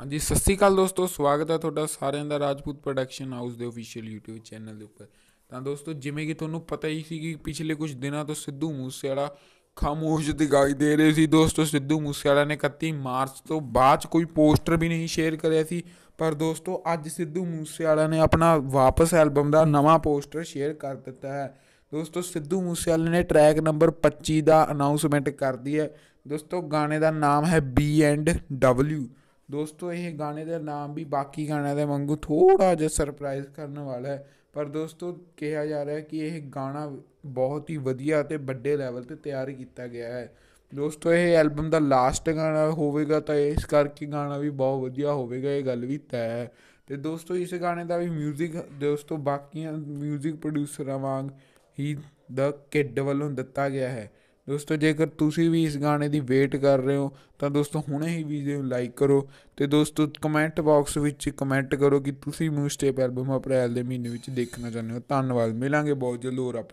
ਹਾਂਜੀ ਸਤਿ ਸ੍ਰੀ ਅਕਾਲ ਦੋਸਤੋ ਸਵਾਗਤ ਹੈ ਤੁਹਾਡਾ ਸਾਰਿਆਂ ਦਾ ਰਾਜਪੂਤ ਪ੍ਰੋਡਕਸ਼ਨ ਹਾਊਸ ਦੇ ਅਫੀਸ਼ੀਅਲ YouTube ਚੈਨਲ ਦੇ ਉੱਪਰ ਤਾਂ ਦੋਸਤੋ ਜਿਵੇਂ ਕਿ ਤੁਹਾਨੂੰ ਪਤਾ ਹੀ ਸੀ ਕਿ ਪਿਛਲੇ ਕੁਝ ਦਿਨਾਂ ਤੋਂ ਸਿੱਧੂ ਮੂਸੇਵਾਲਾ ਖਾਮੋਸ਼ ਦਿਖਾਈ ਦੇ ਰਹੇ ਸੀ ਦੋਸਤੋ ਸਿੱਧੂ ਮੂਸੇਵਾਲਾ ਨੇ 31 ਮਾਰਚ ਤੋਂ ਬਾਅਦ ਕੋਈ ਪੋਸਟਰ ਵੀ ਨਹੀਂ ਸ਼ੇਅਰ ਕਰਿਆ ਸੀ ਪਰ ਦੋਸਤੋ ਅੱਜ ਸਿੱਧੂ ਮੂਸੇਵਾਲਾ ਨੇ ਆਪਣਾ ਵਾਪਸ ਐਲਬਮ ਦਾ ਨਵਾਂ ਪੋਸਟਰ ਸ਼ੇਅਰ ਕਰ ਦਿੱਤਾ ਹੈ ਦੋਸਤੋ ਸਿੱਧੂ ਮੂਸੇਵਾਲਾ ਨੇ ਟਰੈਕ ਨੰਬਰ 25 ਦਾ ਅਨਾਉਂਸਮੈਂਟ ਕਰਦੀ ਹੈ ਦੋਸਤੋ ਗਾਣੇ ਦਾ ਨਾਮ ਹੈ B ਐਂਡ W ਦੋਸਤੋ ਇਹ ਗਾਣੇ ਦਾ ਨਾਮ ਵੀ ਬਾਕੀ ਗਾਣਿਆਂ ਦੇ ਵਾਂਗੂ ਥੋੜਾ ਜਿਹਾ ਸਰਪ੍ਰਾਈਜ਼ ਕਰਨ ਵਾਲਾ ਹੈ ਪਰ ਦੋਸਤੋ ਕਿਹਾ ਜਾ ਰਿਹਾ ਹੈ ਕਿ ਇਹ ਗਾਣਾ ਬਹੁਤ ਹੀ ਵਧੀਆ ਤੇ ਵੱਡੇ ਲੈਵਲ ਤੇ ਤਿਆਰ ਕੀਤਾ ਗਿਆ ਹੈ ਦੋਸਤੋ ਇਹ ਐਲਬਮ ਦਾ ਲਾਸਟ ਗਾਣਾ ਹੋਵੇਗਾ ਤਾਂ ਇਸ ਕਰਕੇ ਗਾਣਾ ਵੀ ਬਹੁਤ ਵਧੀਆ ਹੋਵੇਗਾ ਇਹ ਗੱਲ ਵੀ ਤੈਅ ਹੈ ਤੇ ਦੋਸਤੋ ਇਸ ਗਾਣੇ ਦਾ ਵੀ 뮤직 ਦੋਸਤੋ ਬਾਕੀਆਂ 뮤직 ਪ੍ਰੋਡਿਊਸਰਾਂ ਵਾਂਗ ਹੀ ਦਾ ਕਿੱਡ ਵੱਲੋਂ ਦਿੱਤਾ ਗਿਆ ਹੈ ਦੋਸਤੋ ਜੇਕਰ ਤੁਸੀਂ ਵੀ ਇਸ ਗਾਣੇ ਦੀ ਵੇਟ ਕਰ ਰਹੇ ਹੋ ਤਾਂ ਦੋਸਤੋ ਹੁਣੇ ਹੀ ਵੀਡੀਓ ਨੂੰ ਲਾਈਕ ਕਰੋ ਤੇ ਦੋਸਤੋ ਕਮੈਂਟ ਬਾਕਸ ਵਿੱਚ ਕਮੈਂਟ ਕਰੋ ਕਿ ਤੁਸੀਂ ਮੂਸਟੇਪ ਐਲਬਮ ਅਪ੍ਰੈਲ ਦੇ ਮਹੀਨੇ ਵਿੱਚ ਦੇਖਣਾ ਚਾਹੁੰਦੇ ਹੋ ਧੰਨਵਾਦ ਮਿਲਾਂਗੇ ਬਹੁਤ ਜਲਦ ਹੋਰ